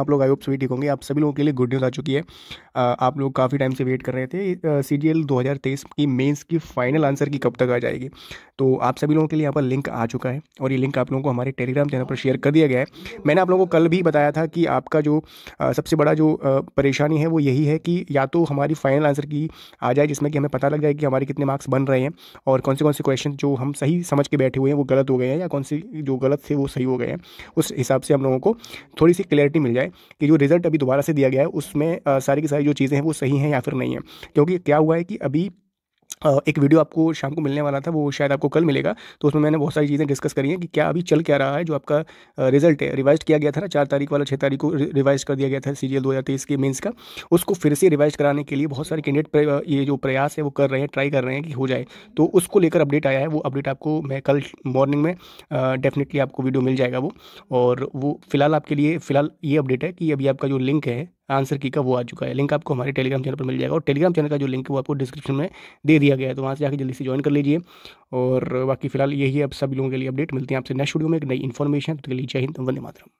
आप लोग I hope सभी ठीक होंगे आप सभी लोगों के लिए गुड न्यूज़ आ चुकी है आप लोग काफ़ी टाइम से वेट कर रहे थे सी जी एल दो हज़ार तेईस की मेंस की फाइनल आंसर की कब तक आ जाएगी तो आप सभी लोगों के लिए यहाँ पर लिंक आ चुका है और ये लिंक आप लोगों को हमारे टेलीग्राम चैनल पर शेयर कर दिया गया है मैंने आप लोगों को कल भी बताया था कि आपका जो सबसे बड़ा जो परेशानी है वो यही है कि या तो हमारी फाइनल आंसर की आ जाए जिसमें कि हमें पता लग जाए कि हमारे कितने मार्क्स बन रहे हैं और कौन से कौन से क्वेश्चन जो हम सही समझ के बैठे हुए हैं वो गलत हो गए हैं या कौन से जो गलत थे वो सही हो गए हैं उस हिसाब से हम लोगों को थोड़ी सी क्लैरिटी मिल जाए है कि जो रिज़ल्ट अभी दोबारा से दिया गया है उसमें सारी की सारी जो चीज़ें हैं वो सही हैं या फिर नहीं है क्योंकि क्या हुआ है कि अभी एक वीडियो आपको शाम को मिलने वाला था वो शायद आपको कल मिलेगा तो उसमें मैंने बहुत सारी चीज़ें डिस्कस करी हैं कि क्या अभी चल क्या रहा है जो आपका रिजल्ट है रिवाइज किया गया था ना चार तारीख वाला छः तारीख को रिवाइज कर दिया गया था सीरियल दो हज़ार तेईस के मेन्स का उसको फिर से रिवाइज कराने के लिए बहुत सारे कैंडिडेट ये जो प्रयास है वो कर रहे हैं ट्राई कर रहे हैं कि हो जाए तो उसको लेकर अपडेट आया है वो अपडेट आपको मैं कल मॉर्निंग में डेफिनेटली आपको वीडियो मिल जाएगा वो और वो फिलहाल आपके लिए फ़िलहाल ये अपडेट है कि अभी आपका जो लिंक है आंसर की का वो आ चुका है लिंक आपको हमारे टेलीग्राम चैनल पर मिल जाएगा और टेलीग्राम चैनल का जो लिंक है वो आपको डिस्क्रिप्शन में दे दिया गया है तो वहाँ से जाकर जल्दी से ज्वाइन कर लीजिए और बाकी फिलहाल यही है अब सभी लोगों के लिए अपडेट मिलती है आपसे नेक्स्ट वीडियो में एक नई इन्फॉर्मेशन तो के लिए हिंद वंदे मातरम